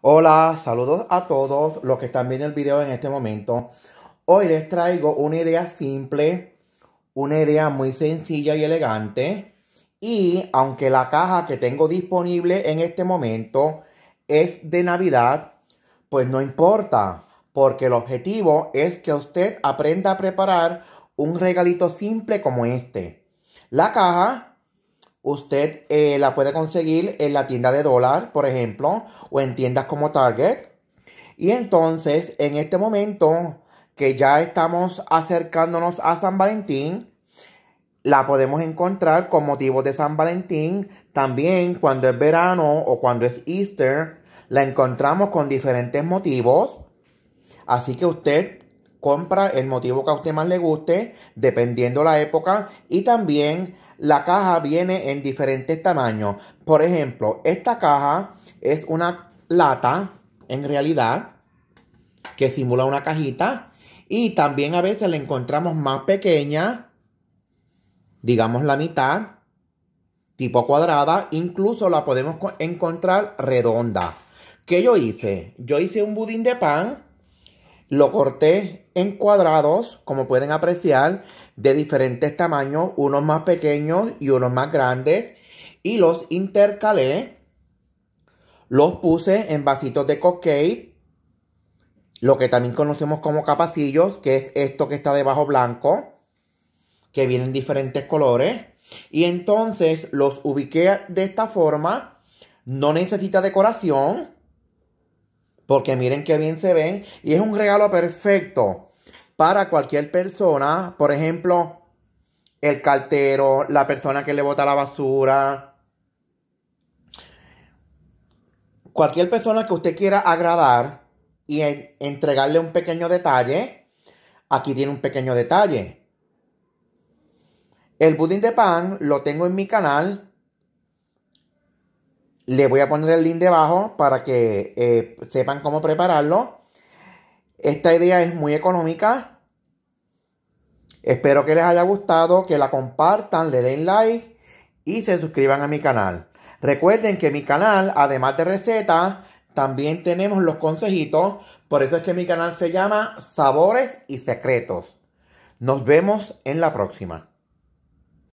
Hola, saludos a todos los que están viendo el video en este momento. Hoy les traigo una idea simple, una idea muy sencilla y elegante. Y aunque la caja que tengo disponible en este momento es de Navidad, pues no importa, porque el objetivo es que usted aprenda a preparar un regalito simple como este. La caja usted eh, la puede conseguir en la tienda de dólar, por ejemplo, o en tiendas como Target. Y entonces, en este momento que ya estamos acercándonos a San Valentín, la podemos encontrar con motivos de San Valentín. También cuando es verano o cuando es Easter, la encontramos con diferentes motivos. Así que usted compra el motivo que a usted más le guste, dependiendo la época. Y también la caja viene en diferentes tamaños. Por ejemplo, esta caja es una lata, en realidad, que simula una cajita. Y también a veces la encontramos más pequeña, digamos la mitad, tipo cuadrada. Incluso la podemos encontrar redonda. ¿Qué yo hice? Yo hice un budín de pan lo corté en cuadrados, como pueden apreciar, de diferentes tamaños, unos más pequeños y unos más grandes. Y los intercalé. Los puse en vasitos de cupcake, lo que también conocemos como capacillos, que es esto que está debajo blanco, que vienen diferentes colores. Y entonces los ubiqué de esta forma. No necesita decoración. Porque miren qué bien se ven. Y es un regalo perfecto para cualquier persona. Por ejemplo, el cartero, la persona que le bota la basura. Cualquier persona que usted quiera agradar y entregarle un pequeño detalle. Aquí tiene un pequeño detalle. El budín de pan lo tengo en mi canal le voy a poner el link debajo para que eh, sepan cómo prepararlo. Esta idea es muy económica. Espero que les haya gustado, que la compartan, le den like y se suscriban a mi canal. Recuerden que mi canal, además de recetas, también tenemos los consejitos. Por eso es que mi canal se llama Sabores y Secretos. Nos vemos en la próxima.